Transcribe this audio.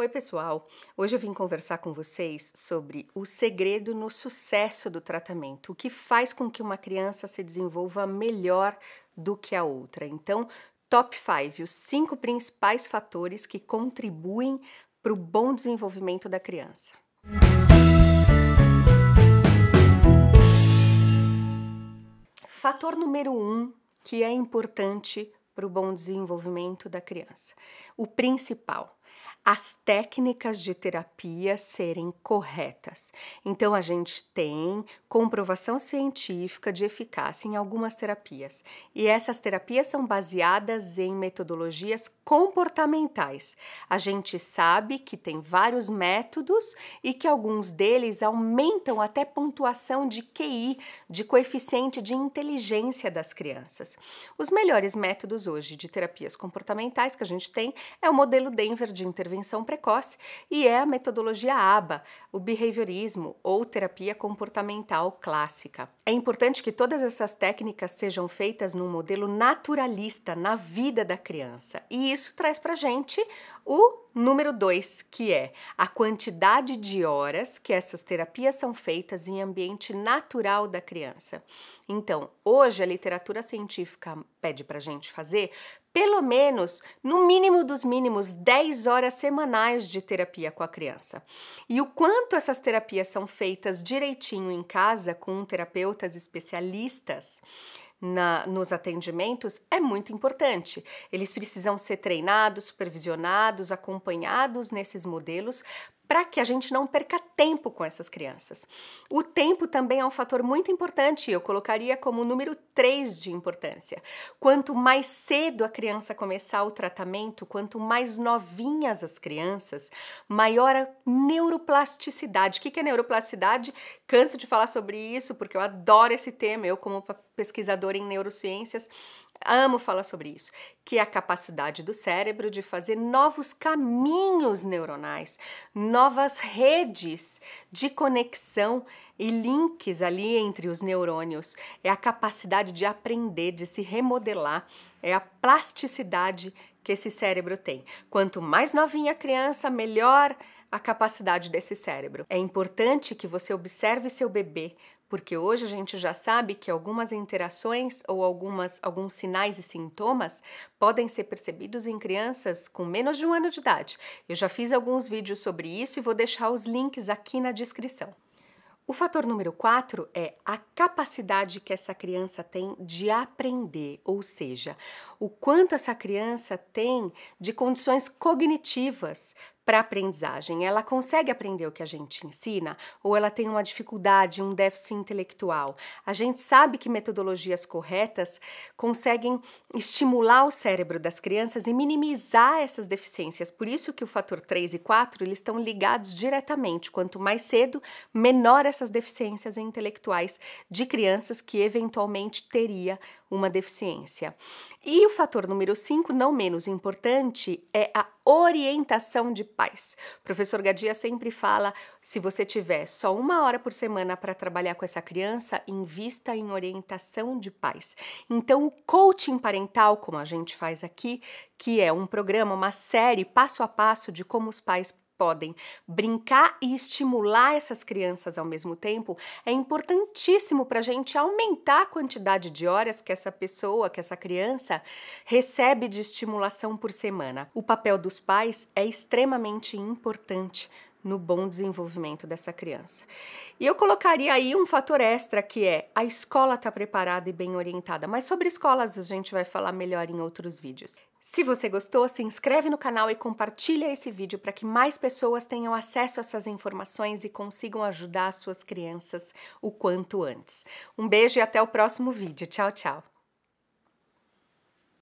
Oi, pessoal! Hoje eu vim conversar com vocês sobre o segredo no sucesso do tratamento, o que faz com que uma criança se desenvolva melhor do que a outra. Então, top 5, os cinco principais fatores que contribuem para o bom desenvolvimento da criança. Fator número 1 um, que é importante para o bom desenvolvimento da criança, o principal as técnicas de terapia serem corretas. Então, a gente tem comprovação científica de eficácia em algumas terapias, e essas terapias são baseadas em metodologias comportamentais. A gente sabe que tem vários métodos e que alguns deles aumentam até pontuação de QI, de coeficiente de inteligência das crianças. Os melhores métodos hoje de terapias comportamentais que a gente tem é o modelo Denver de intervenção intervenção precoce e é a metodologia ABA, o behaviorismo ou terapia comportamental clássica. É importante que todas essas técnicas sejam feitas num modelo naturalista na vida da criança. E isso traz pra gente o número 2, que é a quantidade de horas que essas terapias são feitas em ambiente natural da criança. Então, hoje a literatura científica pede para gente fazer pelo menos, no mínimo dos mínimos, 10 horas semanais de terapia com a criança. E o quanto essas terapias são feitas direitinho em casa, com terapeutas especialistas, na, nos atendimentos é muito importante. Eles precisam ser treinados, supervisionados, acompanhados nesses modelos para que a gente não perca tempo com essas crianças. O tempo também é um fator muito importante, eu colocaria como número 3 de importância. Quanto mais cedo a criança começar o tratamento, quanto mais novinhas as crianças, maior a neuroplasticidade. O que é neuroplasticidade? Canso de falar sobre isso porque eu adoro esse tema, eu como pesquisador em neurociências amo falar sobre isso, que é a capacidade do cérebro de fazer novos caminhos neuronais, novas redes de conexão e links ali entre os neurônios. É a capacidade de aprender, de se remodelar, é a plasticidade que esse cérebro tem. Quanto mais novinha a criança, melhor a capacidade desse cérebro. É importante que você observe seu bebê porque hoje a gente já sabe que algumas interações ou algumas, alguns sinais e sintomas podem ser percebidos em crianças com menos de um ano de idade. Eu já fiz alguns vídeos sobre isso e vou deixar os links aqui na descrição. O fator número 4 é a capacidade que essa criança tem de aprender, ou seja, o quanto essa criança tem de condições cognitivas para aprendizagem? Ela consegue aprender o que a gente ensina ou ela tem uma dificuldade, um déficit intelectual? A gente sabe que metodologias corretas conseguem estimular o cérebro das crianças e minimizar essas deficiências. Por isso que o fator 3 e 4, eles estão ligados diretamente. Quanto mais cedo, menor essas deficiências intelectuais de crianças que eventualmente teria uma deficiência. E o fator número 5, não menos importante, é a orientação de pais. O professor Gadia sempre fala: se você tiver só uma hora por semana para trabalhar com essa criança, invista em orientação de pais. Então, o coaching parental, como a gente faz aqui, que é um programa, uma série passo a passo de como os pais podem brincar e estimular essas crianças ao mesmo tempo, é importantíssimo para a gente aumentar a quantidade de horas que essa pessoa, que essa criança recebe de estimulação por semana. O papel dos pais é extremamente importante no bom desenvolvimento dessa criança. E eu colocaria aí um fator extra que é a escola está preparada e bem orientada, mas sobre escolas a gente vai falar melhor em outros vídeos. Se você gostou, se inscreve no canal e compartilha esse vídeo para que mais pessoas tenham acesso a essas informações e consigam ajudar suas crianças o quanto antes. Um beijo e até o próximo vídeo. Tchau, tchau!